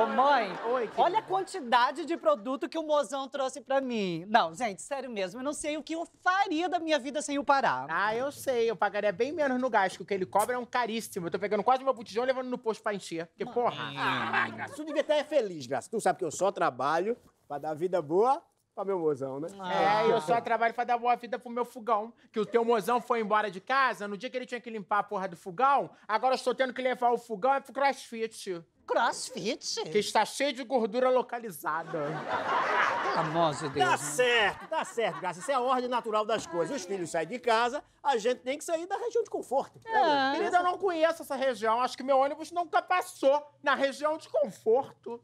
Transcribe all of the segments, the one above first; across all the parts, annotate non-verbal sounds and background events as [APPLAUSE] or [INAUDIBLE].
Ô, mãe, Oi, olha a quantidade de produto que o mozão trouxe pra mim. Não, gente, sério mesmo, eu não sei o que eu faria da minha vida sem o Pará. Ah, eu sei, eu pagaria bem menos no gás, que o que ele cobra é um caríssimo. Eu tô pegando quase meu botijão e levando no posto pra encher. Porque, mãe. porra... Ah, tu devia até é feliz, Graça. Tu sabe que eu só trabalho pra dar vida boa pra meu mozão, né? Ah. É, eu só trabalho pra dar boa vida pro meu fogão. Que o teu mozão foi embora de casa, no dia que ele tinha que limpar a porra do fogão, agora eu estou tendo que levar o fogão é pro crossfit. Crossfit. Que está cheio de gordura localizada. Pelo amor Deus. Tá né? certo, tá certo, Graça. Isso é a ordem natural das coisas. Os filhos saem de casa, a gente tem que sair da região de conforto. É. é. Querida, eu não conheço essa região. Acho que meu ônibus nunca passou na região de conforto.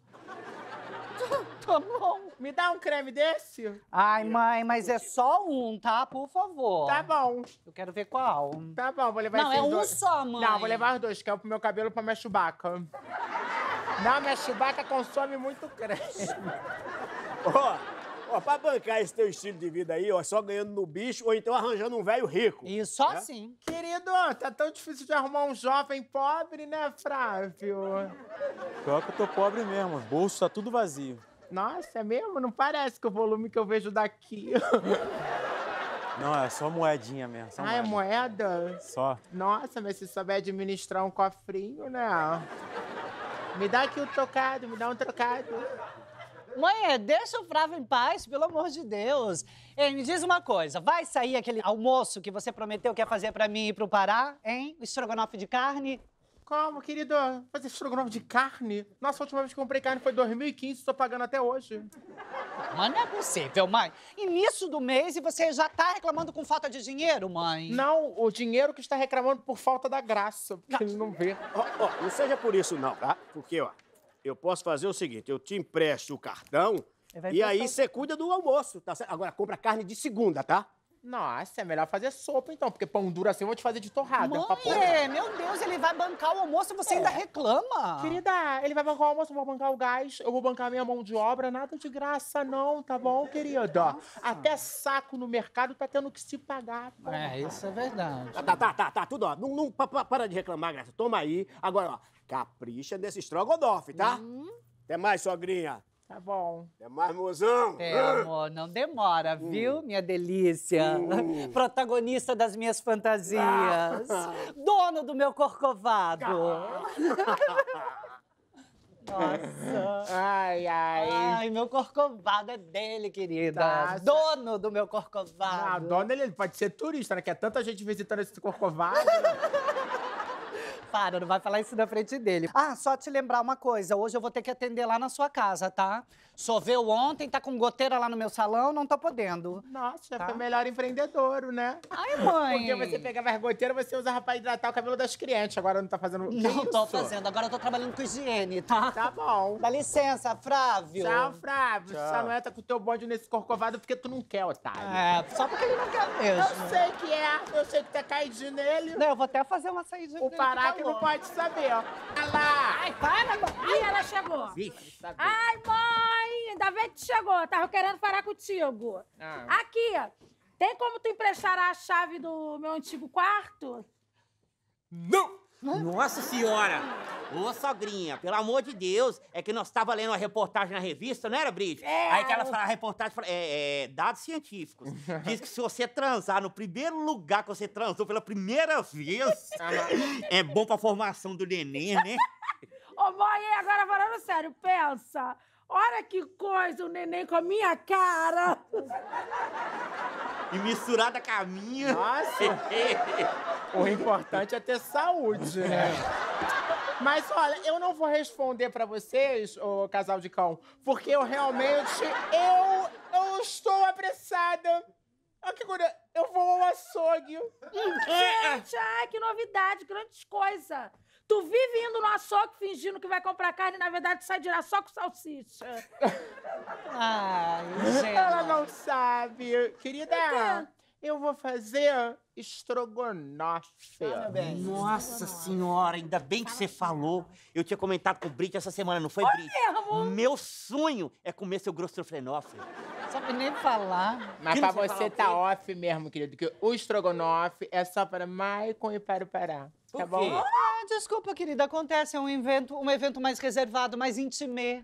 Tá, tá bom. Me dá um creme desse? Ai, mãe, mas é só um, tá? Por favor. Tá bom. Eu quero ver qual. Tá bom, vou levar Não, é um só, mãe. Não, vou levar os dois, que é pro meu cabelo pra minha chubaca. Não, minha chibaca consome muito creme. [LAUGHS] Ó, ó, pra bancar esse teu estilo de vida aí, ó, só ganhando no bicho ou então arranjando um velho rico. Isso, só né? sim. Querido, tá tão difícil de arrumar um jovem pobre, né, Frávio? Pior que eu tô pobre mesmo, o bolso tá tudo vazio. Nossa, é mesmo? Não parece que o volume que eu vejo daqui. [LAUGHS] Não, é só moedinha mesmo. Só ah, é moeda. é moeda? Só. Nossa, mas se souber administrar um cofrinho, né? Me dá aqui um trocado, me dá um trocado. Mãe, deixa o Frávio em paz, pelo amor de Deus. Ei, me diz uma coisa, vai sair aquele almoço que você prometeu que ia fazer para mim e pro Pará, hein? O estrogonofe de carne? Como, querido? Fazer estrogonofe de carne? Nossa, a última vez que comprei carne foi em 2015, estou pagando até hoje. Mas não é possível, mãe. Início do mês e você já tá reclamando com falta de dinheiro, mãe? Não, o dinheiro que está reclamando por falta da graça, porque ele não vê. não seja por isso não, tá? Porque, ó, eu posso fazer o seguinte, eu te empresto o cartão e aí você cuida do almoço, tá certo? Agora, compra carne de segunda, tá? Nossa, é melhor fazer sopa então, porque pão duro assim eu vou te fazer de torrada. Mãe, é, meu Deus, ele vai bancar o almoço e você é. ainda reclama. Querida, ele vai bancar o almoço, eu vou bancar o gás, eu vou bancar minha mão de obra, nada de graça não, tá bom, querida? Nossa. Até saco no mercado tá tendo que se pagar. Pô. É, isso é verdade. Tá, tá, tá, tá, tudo, ó. Não, não pa, pa, para de reclamar, graça. Toma aí. Agora, ó, capricha nesse strogonoff tá? Uhum. Até mais, sogrinha. Tá bom. É mais mozão. É, amor, não demora, hum. viu, minha delícia? Hum. [LAUGHS] Protagonista das minhas fantasias. Ah. Dono do meu corcovado. [LAUGHS] Nossa. Ai, ai. Ai, meu corcovado é dele, querida. Tá. Dono do meu corcovado. Ah, dono ele pode ser turista, né? Que é tanta gente visitando esse corcovado para, não vai falar isso na frente dele. Ah, só te lembrar uma coisa, hoje eu vou ter que atender lá na sua casa, tá? Choveu ontem, tá com goteira lá no meu salão, não tô podendo. Nossa, tá? foi o melhor empreendedor, né? Ai, mãe! Porque você pegava as goteiras, você usava pra hidratar o cabelo das clientes, agora não tá fazendo que Não isso? tô fazendo, agora eu tô trabalhando com higiene, tá? Tá bom. Dá licença, Frávio. Tchau, Frávio. Tchau. Samuel tá com o teu bonde nesse corcovado porque tu não quer, otário. É, só porque ele não quer mesmo. Eu sei que é, eu sei que tá caidinho nele. Não, eu vou até fazer uma saída. O Pará tá que não pode saber, ó. Olha lá! Ai, para, Ai, ela chegou. Vixe. Tá Ai, mãe, ainda bem que chegou. Tava querendo falar contigo. Ah. Aqui, tem como tu emprestar a chave do meu antigo quarto? Não! Né? Nossa senhora! Ô, sogrinha, pelo amor de Deus, é que nós estava lendo uma reportagem na revista, não era, Brit? É. Aí que ela fala, a reportagem fala, é, é, dados científicos. [LAUGHS] Diz que se você transar no primeiro lugar que você transou pela primeira vez, [LAUGHS] é bom pra formação do neném, né? [LAUGHS] Ô, mãe, agora falando sério, pensa. Olha que coisa, o neném com a minha cara e misturada com a minha. Nossa! [LAUGHS] o importante é ter saúde, né? É. Mas olha, eu não vou responder para vocês, ô casal de cão, porque eu realmente eu eu estou apressada. Olha que coisa, eu vou ao açougue. Gente, ai, que novidade, grandes coisas. Tu vive indo no açougue fingindo que vai comprar carne e, na verdade, sai de lá só com salsicha. Ai, [LAUGHS] gente. Ela não sabe. Gabi. Querida, eu vou fazer estrogonofe. Nossa senhora, ainda bem que você falou. Eu tinha comentado com o Brit essa semana, não foi, Brit? Meu sonho é comer seu grosstrofrenofe. Sabe nem falar. Mas que pra você, tá off mesmo, querido, que o estrogonofe é só para Maicon e para o Pará. Por tá bom? Ah, desculpa, querida. Acontece, é um evento, um evento mais reservado, mais intimê.